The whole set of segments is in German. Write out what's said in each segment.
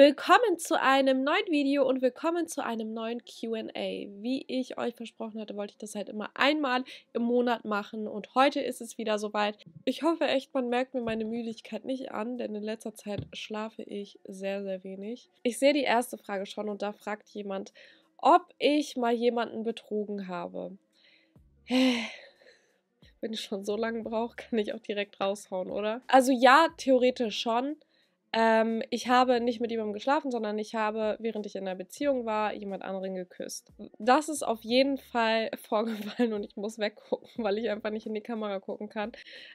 Willkommen zu einem neuen Video und willkommen zu einem neuen QA. Wie ich euch versprochen hatte, wollte ich das halt immer einmal im Monat machen und heute ist es wieder soweit. Ich hoffe echt, man merkt mir meine Müdigkeit nicht an, denn in letzter Zeit schlafe ich sehr, sehr wenig. Ich sehe die erste Frage schon und da fragt jemand, ob ich mal jemanden betrogen habe. Wenn ich schon so lange brauche, kann ich auch direkt raushauen, oder? Also ja, theoretisch schon ähm, ich habe nicht mit jemandem geschlafen, sondern ich habe, während ich in einer Beziehung war, jemand anderen geküsst. Das ist auf jeden Fall vorgefallen und ich muss weggucken, weil ich einfach nicht in die Kamera gucken kann.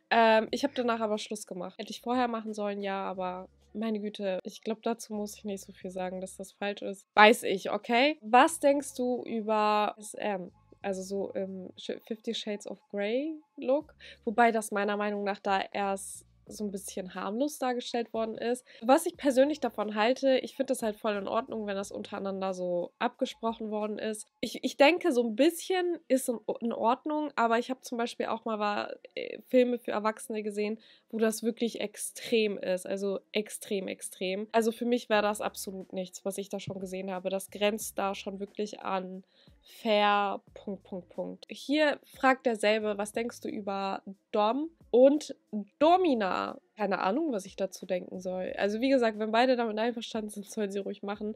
Ähm, ich habe danach aber Schluss gemacht. Hätte ich vorher machen sollen, ja, aber meine Güte, ich glaube, dazu muss ich nicht so viel sagen, dass das falsch ist. Weiß ich, okay? Was denkst du über SM? Also so im Fifty Shades of Grey Look. Wobei das meiner Meinung nach da erst so ein bisschen harmlos dargestellt worden ist. Was ich persönlich davon halte, ich finde das halt voll in Ordnung, wenn das untereinander so abgesprochen worden ist. Ich, ich denke, so ein bisschen ist in Ordnung, aber ich habe zum Beispiel auch mal war, äh, Filme für Erwachsene gesehen, wo das wirklich extrem ist. Also extrem, extrem. Also für mich wäre das absolut nichts, was ich da schon gesehen habe. Das grenzt da schon wirklich an fair, Punkt, Punkt, Punkt. Hier fragt derselbe, was denkst du über Dom und Domina? Keine Ahnung, was ich dazu denken soll. Also wie gesagt, wenn beide damit einverstanden sind, sollen sie ruhig machen.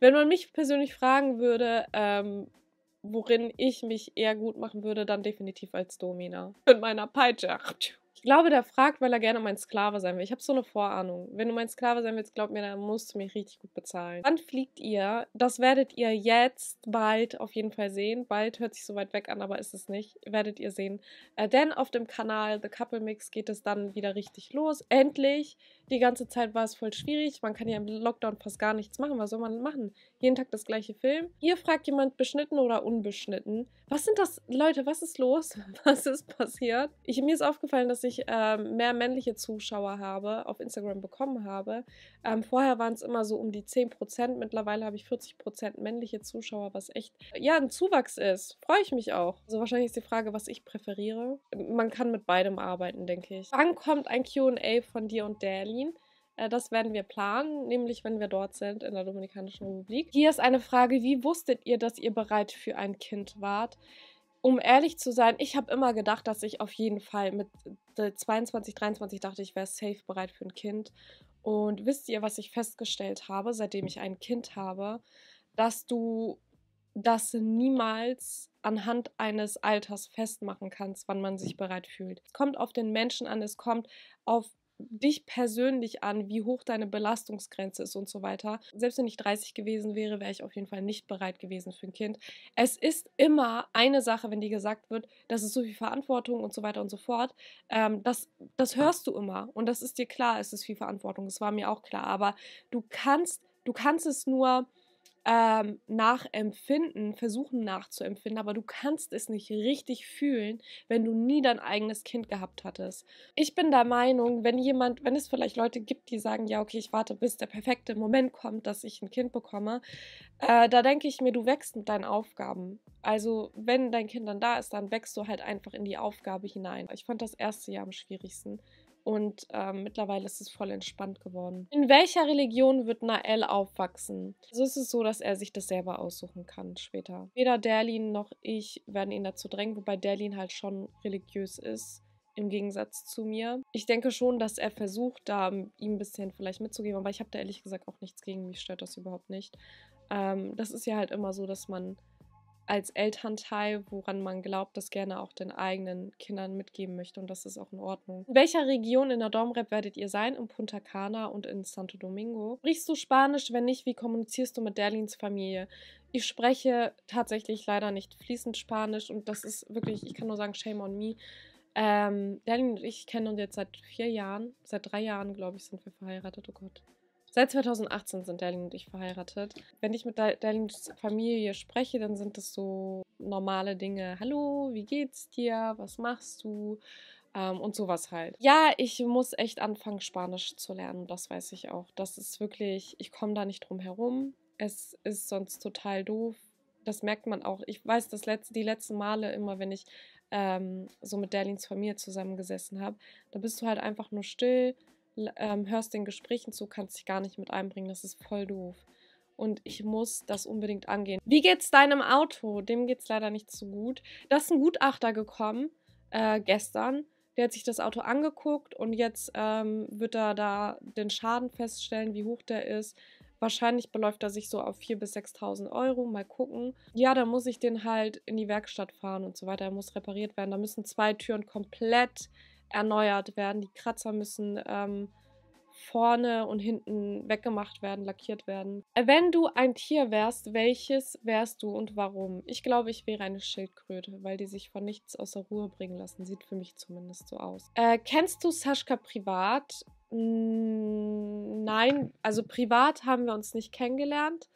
Wenn man mich persönlich fragen würde, ähm, worin ich mich eher gut machen würde, dann definitiv als Domina. Mit meiner Peitsche. Ach, ich glaube, der fragt, weil er gerne mein Sklave sein will. Ich habe so eine Vorahnung. Wenn du mein Sklave sein willst, glaub mir, dann musst du mich richtig gut bezahlen. Wann fliegt ihr? Das werdet ihr jetzt bald auf jeden Fall sehen. Bald hört sich so weit weg an, aber ist es nicht. Werdet ihr sehen. Äh, denn auf dem Kanal The Couple Mix geht es dann wieder richtig los. Endlich! Die ganze Zeit war es voll schwierig. Man kann ja im Lockdown fast gar nichts machen. Was soll man machen? jeden Tag das gleiche Film. Ihr fragt jemand beschnitten oder unbeschnitten. Was sind das, Leute, was ist los? Was ist passiert? Ich, mir ist aufgefallen, dass ich ähm, mehr männliche Zuschauer habe, auf Instagram bekommen habe. Ähm, vorher waren es immer so um die 10%, mittlerweile habe ich 40% männliche Zuschauer, was echt, ja, ein Zuwachs ist. Freue ich mich auch. So also wahrscheinlich ist die Frage, was ich präferiere. Man kann mit beidem arbeiten, denke ich. Wann kommt ein QA von dir und Darlene? Äh, das werden wir planen, nämlich wenn wir dort sind in der Dominikanischen Republik. Hier ist eine Frage, wie wusstet ihr, dass ihr bereit für ein Kind wart? Um ehrlich zu sein, ich habe immer gedacht, dass ich auf jeden Fall mit 22, äh, 23 dachte, ich wäre safe bereit für ein Kind. Und wisst ihr, was ich festgestellt habe, seitdem ich ein Kind habe, dass du das niemals anhand eines Alters festmachen kannst, wann man sich bereit fühlt. Es kommt auf den Menschen an, es kommt auf dich persönlich an, wie hoch deine Belastungsgrenze ist und so weiter. Selbst wenn ich 30 gewesen wäre, wäre ich auf jeden Fall nicht bereit gewesen für ein Kind. Es ist immer eine Sache, wenn dir gesagt wird, das ist so viel Verantwortung und so weiter und so fort. Ähm, das, das hörst du immer und das ist dir klar, es ist viel Verantwortung. Das war mir auch klar. Aber du kannst, du kannst es nur ähm, nachempfinden, versuchen nachzuempfinden, aber du kannst es nicht richtig fühlen, wenn du nie dein eigenes Kind gehabt hattest. Ich bin der Meinung, wenn jemand, wenn es vielleicht Leute gibt, die sagen, ja, okay, ich warte, bis der perfekte Moment kommt, dass ich ein Kind bekomme, äh, da denke ich mir, du wächst mit deinen Aufgaben. Also wenn dein Kind dann da ist, dann wächst du halt einfach in die Aufgabe hinein. Ich fand das erste Jahr am schwierigsten und ähm, mittlerweile ist es voll entspannt geworden. In welcher Religion wird Nael aufwachsen? So also ist es so, dass er sich das selber aussuchen kann später. Weder Derlin noch ich werden ihn dazu drängen, wobei Derlin halt schon religiös ist. Im Gegensatz zu mir. Ich denke schon, dass er versucht, da ihm ein bisschen vielleicht mitzugeben, aber ich habe da ehrlich gesagt auch nichts gegen mich, stört das überhaupt nicht. Ähm, das ist ja halt immer so, dass man als Elternteil, woran man glaubt, das gerne auch den eigenen Kindern mitgeben möchte und das ist auch in Ordnung. In welcher Region in der Domrep werdet ihr sein? In Punta Cana und in Santo Domingo. Sprichst du Spanisch? Wenn nicht, wie kommunizierst du mit Derlins Familie? Ich spreche tatsächlich leider nicht fließend Spanisch und das ist wirklich, ich kann nur sagen, shame on me. Ähm, Derlin und ich kennen uns jetzt seit vier Jahren, seit drei Jahren, glaube ich, sind wir verheiratet, oh Gott. Seit 2018 sind Darlene und ich verheiratet. Wenn ich mit Darlenes Familie spreche, dann sind das so normale Dinge. Hallo, wie geht's dir? Was machst du? Ähm, und sowas halt. Ja, ich muss echt anfangen, Spanisch zu lernen. Das weiß ich auch. Das ist wirklich, ich komme da nicht drum herum. Es ist sonst total doof. Das merkt man auch. Ich weiß, das letzte, die letzten Male immer, wenn ich ähm, so mit Darlins Familie zusammengesessen habe, da bist du halt einfach nur still ähm, hörst den Gesprächen zu, kannst dich gar nicht mit einbringen. Das ist voll doof. Und ich muss das unbedingt angehen. Wie geht's deinem Auto? Dem geht's leider nicht so gut. Da ist ein Gutachter gekommen äh, gestern. Der hat sich das Auto angeguckt und jetzt ähm, wird er da den Schaden feststellen, wie hoch der ist. Wahrscheinlich beläuft er sich so auf 4.000 bis 6.000 Euro. Mal gucken. Ja, da muss ich den halt in die Werkstatt fahren und so weiter. Er muss repariert werden. Da müssen zwei Türen komplett erneuert werden. Die Kratzer müssen ähm, vorne und hinten weggemacht werden, lackiert werden. Äh, wenn du ein Tier wärst, welches wärst du und warum? Ich glaube, ich wäre eine Schildkröte, weil die sich von nichts außer Ruhe bringen lassen. Sieht für mich zumindest so aus. Äh, kennst du Sascha privat? nein, also privat haben wir uns nicht kennengelernt.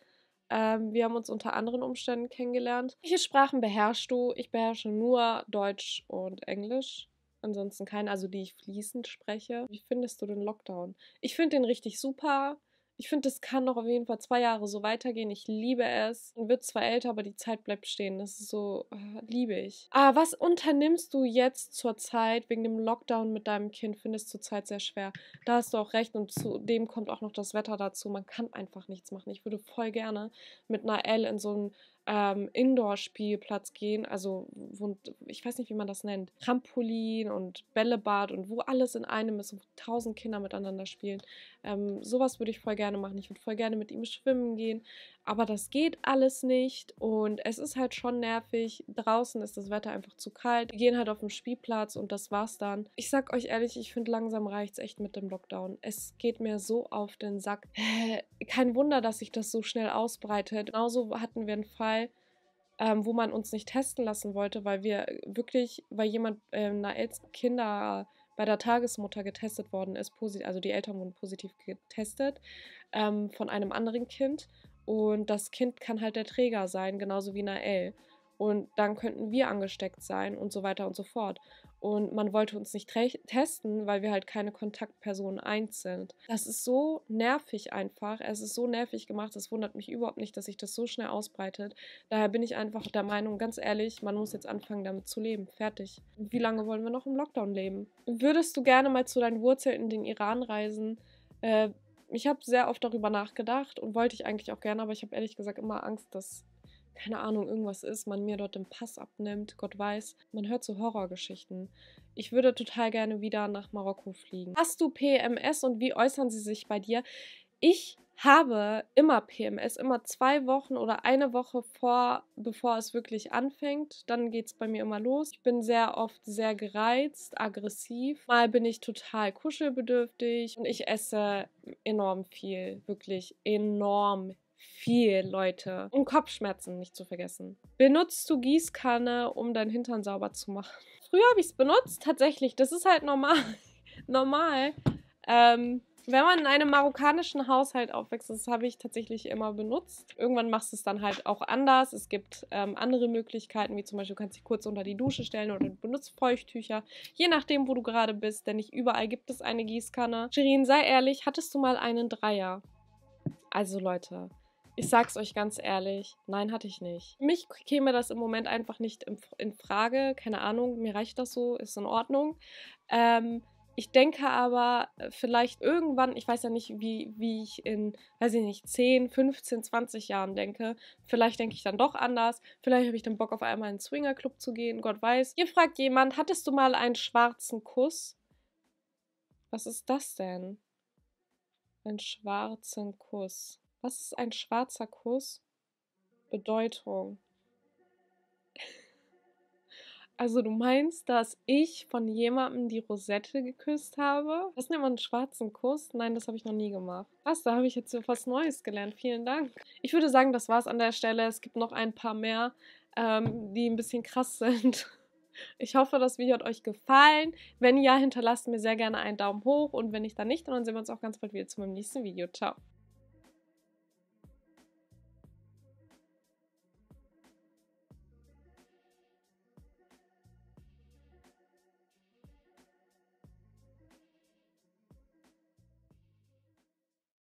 Ähm, wir haben uns unter anderen Umständen kennengelernt. Welche Sprachen beherrschst du? Ich beherrsche nur Deutsch und Englisch ansonsten keine, also die ich fließend spreche. Wie findest du den Lockdown? Ich finde den richtig super. Ich finde, das kann noch auf jeden Fall zwei Jahre so weitergehen. Ich liebe es. Man wird zwar älter, aber die Zeit bleibt stehen. Das ist so, äh, liebe ich. Ah, was unternimmst du jetzt zur Zeit wegen dem Lockdown mit deinem Kind? Findest du zurzeit sehr schwer. Da hast du auch recht und zudem kommt auch noch das Wetter dazu. Man kann einfach nichts machen. Ich würde voll gerne mit einer L in so einem ähm, Indoor-Spielplatz gehen, also wo, ich weiß nicht, wie man das nennt, Trampolin und Bällebad und wo alles in einem ist, wo tausend Kinder miteinander spielen. Ähm, sowas würde ich voll gerne machen. Ich würde voll gerne mit ihm schwimmen gehen, aber das geht alles nicht und es ist halt schon nervig. Draußen ist das Wetter einfach zu kalt. Wir gehen halt auf den Spielplatz und das war's dann. Ich sag euch ehrlich, ich finde langsam reicht's echt mit dem Lockdown. Es geht mir so auf den Sack. Kein Wunder, dass sich das so schnell ausbreitet. Genauso hatten wir einen Fall, Fall, ähm, wo man uns nicht testen lassen wollte, weil wir äh, wirklich, weil jemand äh, einer Kinder bei der Tagesmutter getestet worden ist, also die Eltern wurden positiv getestet ähm, von einem anderen Kind und das Kind kann halt der Träger sein, genauso wie Nael und dann könnten wir angesteckt sein und so weiter und so fort. Und man wollte uns nicht testen, weil wir halt keine Kontaktpersonen eins sind. Das ist so nervig einfach. Es ist so nervig gemacht. Es wundert mich überhaupt nicht, dass sich das so schnell ausbreitet. Daher bin ich einfach der Meinung, ganz ehrlich, man muss jetzt anfangen, damit zu leben. Fertig. Wie lange wollen wir noch im Lockdown leben? Würdest du gerne mal zu deinen Wurzeln in den Iran reisen? Äh, ich habe sehr oft darüber nachgedacht und wollte ich eigentlich auch gerne, aber ich habe ehrlich gesagt immer Angst, dass keine Ahnung, irgendwas ist, man mir dort den Pass abnimmt, Gott weiß, man hört so Horrorgeschichten. Ich würde total gerne wieder nach Marokko fliegen. Hast du PMS und wie äußern sie sich bei dir? Ich habe immer PMS, immer zwei Wochen oder eine Woche vor, bevor es wirklich anfängt. Dann geht es bei mir immer los. Ich bin sehr oft sehr gereizt, aggressiv. Mal bin ich total kuschelbedürftig und ich esse enorm viel, wirklich enorm viel viel, Leute. Um Kopfschmerzen nicht zu vergessen. Benutzt du Gießkanne, um deinen Hintern sauber zu machen? Früher habe ich es benutzt, tatsächlich. Das ist halt normal. normal. Ähm, wenn man in einem marokkanischen Haushalt aufwächst, das habe ich tatsächlich immer benutzt. Irgendwann machst du es dann halt auch anders. Es gibt ähm, andere Möglichkeiten, wie zum Beispiel, du kannst dich kurz unter die Dusche stellen oder du benutzt Feuchttücher. Je nachdem, wo du gerade bist, denn nicht überall gibt es eine Gießkanne. Shirin, sei ehrlich, hattest du mal einen Dreier? Also Leute, ich sag's euch ganz ehrlich, nein, hatte ich nicht. Mich käme das im Moment einfach nicht in Frage. Keine Ahnung, mir reicht das so, ist in Ordnung. Ähm, ich denke aber äh, vielleicht irgendwann, ich weiß ja nicht, wie, wie ich in, weiß ich nicht, 10, 15, 20 Jahren denke. Vielleicht denke ich dann doch anders. Vielleicht habe ich dann Bock, auf einmal in einen Swingerclub zu gehen, Gott weiß. Hier fragt jemand, hattest du mal einen schwarzen Kuss? Was ist das denn? Einen schwarzen Kuss. Was ist ein schwarzer Kuss? Bedeutung. Also du meinst, dass ich von jemandem die Rosette geküsst habe? Das nennt man einen schwarzen Kuss? Nein, das habe ich noch nie gemacht. Was, da habe ich jetzt was Neues gelernt. Vielen Dank. Ich würde sagen, das war's an der Stelle. Es gibt noch ein paar mehr, ähm, die ein bisschen krass sind. Ich hoffe, das Video hat euch gefallen. Wenn ja, hinterlasst mir sehr gerne einen Daumen hoch und wenn nicht, dann nicht. Und dann sehen wir uns auch ganz bald wieder zu meinem nächsten Video. Ciao.